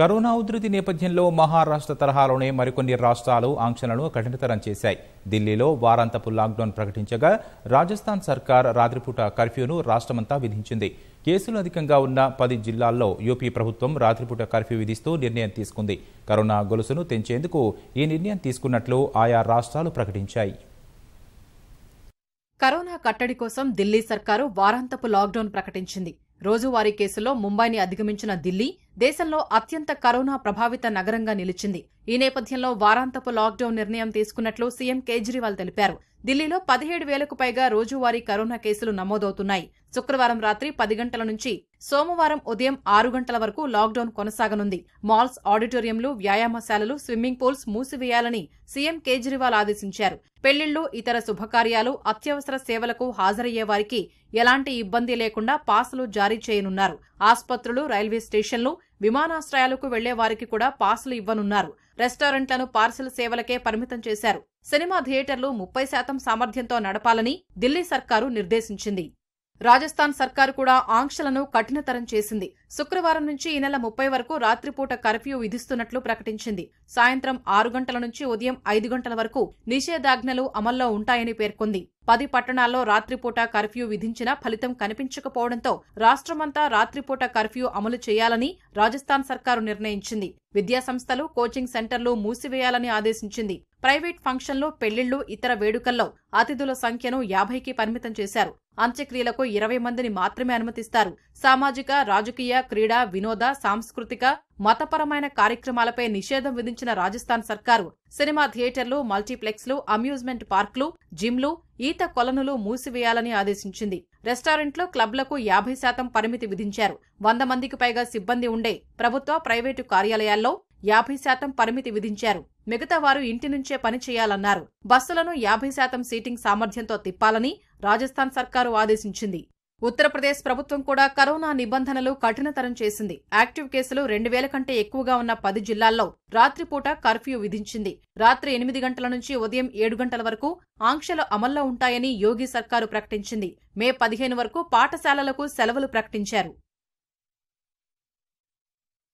corona ఉధృతి నేపథ్యంలో మహారాష్ట్ర తరహాలోనే మరికొన్ని రాష్ట్రాలు ఆంక్షలను కఠినతరం చేశాయి ఢిల్లీలో వారాంతపు లాక్డౌన్ ప్రకటించగా రాజస్థాన్ సర్కార్ రాత్రిపూట కర్ఫ్యూను రాష్ట్రమంతా విధించింది కేసులు అధికంగా ఉన్న పది జిల్లాల్లో యూపీ ప్రభుత్వం రాత్రిపూట కర్ఫ్యూ విధిస్తూ నిర్ణయం తీసుకుంది కరోనా గొలుసును తెంచేందుకు ఈ నిర్ణయం తీసుకున్నట్లు ఆయా రాష్ట్రాలు ప్రకటించాయి కరోనా కట్టడి కోసం ఢిల్లీ సర్కారు వారాంతపు లాక్డౌన్ ప్రకటించింది రోజువారీ కేసుల్లో ముంబైని అధిగమించిన ఢిల్లీ దేశంలో అత్యంత కరోనా ప్రభావిత నగరంగా నిలిచింది ఈ నేపథ్యంలో వారాంతపు లాక్డౌన్ నిర్ణయం తీసుకున్నట్లు సీఎం కేజ్రీవాల్ తెలిపారు ఢిల్లీలో పదిహేడు వేలకు పైగా రోజువారీ కరోనా కేసులు నమోదవుతున్నాయి శుక్రవారం రాత్రి పది గంటల నుంచి సోమవారం ఉదయం ఆరు గంటల వరకు లాక్డౌన్ కొనసాగనుంది మాల్స్ ఆడిటోరియంలు వ్యాయామశాలలు స్విమ్మింగ్ పూల్స్ మూసివేయాలని సీఎం కేజ్రీవాల్ ఆదేశించారు పెళ్లిళ్లు ఇతర శుభకార్యాలు అత్యవసర సేవలకు హాజరయ్యే వారికి ఎలాంటి ఇబ్బంది లేకుండా పాసులు జారీ చేయనున్నారు ఆసుపత్రులు రైల్వే స్టేషన్లు విమానాశ్రయాలకు వెళ్లే వారికి కూడా పాసులు ఇవ్వనున్నారు రెస్టారెంట్లను పార్సిల్ సేవలకే పరిమితం చేశారు సినిమా థియేటర్లు ముప్పై శాతం సామర్థ్యంతో నడపాలని ఢిల్లీ సర్కారు నిర్దేశించింది రాజస్థాన్ సర్కారు కూడా ఆంక్షలను కఠినతరం చేసింది శుక్రవారం నుంచి ఈ నెల ముప్పై వరకు రాత్రిపూట కర్ఫ్యూ విధిస్తున్నట్లు ప్రకటించింది సాయంత్రం ఆరు గంటల నుంచి ఉదయం ఐదు గంటల వరకు నిషేధాజ్ఞలు అమల్లో ఉంటాయని పేర్కొంది పది పట్టణాల్లో రాత్రిపూట కర్ఫ్యూ విధించినా ఫలితం కనిపించకపోవడంతో రాష్ట్రమంతా రాత్రిపూట కర్ఫ్యూ అమలు చేయాలని రాజస్థాన్ సర్కారు నిర్ణయించింది విద్యాసంస్థలు కోచింగ్ సెంటర్లు మూసివేయాలని ఆదేశించింది ప్రైవేట్ ఫంక్షన్లు పెళ్లిళ్లు ఇతర వేడుకల్లో అతిథుల సంఖ్యను యాభైకి పరిమితం చేశారు అంత్యక్రియలకు ఇరవై మందిని మాత్రమే అనుమతిస్తారు సామాజిక రాజకీయ క్రీడా వినోద సాంస్కృతిక మతపరమైన కార్యక్రమాలపై నిషేధం విధించిన రాజస్థాన్ సర్కారు సినిమా థియేటర్లు మల్టీప్లెక్స్లు అమ్యూజ్మెంట్ పార్కులు జిమ్లు ఈత కొలనులు మూసివేయాలని ఆదేశించింది రెస్టారెంట్లు క్లబ్లకు యాభై శాతం పరిమితి విధించారు వంద మందికి పైగా సిబ్బంది ఉండే ప్రభుత్వ ప్రైవేటు కార్యాలయాల్లో యాభై శాతం పరిమితి విధించారు మిగతా వారు ఇంటి నుంచే పని చేయాలన్నారు బస్సులను యాభై శాతం సీటింగ్ సామర్థ్యంతో తిప్పాలని రాజస్థాన్ సర్కారు ఆదేశించింది ఉత్తరప్రదేశ్ ప్రభుత్వం కూడా కరోనా నిబంధనలు కఠినతరం చేసింది యాక్టివ్ కేసులు రెండు వేల కంటే ఎక్కువగా ఉన్న పది జిల్లాల్లో రాత్రిపూట కర్ఫ్యూ విధించింది రాత్రి ఎనిమిది గంటల నుంచి ఉదయం ఏడు గంటల వరకు ఆంక్షలు అమల్లో ఉంటాయని యోగి సర్కారు ప్రకటించింది మే పదిహేను వరకు పాఠశాలలకు సెలవులు ప్రకటించారు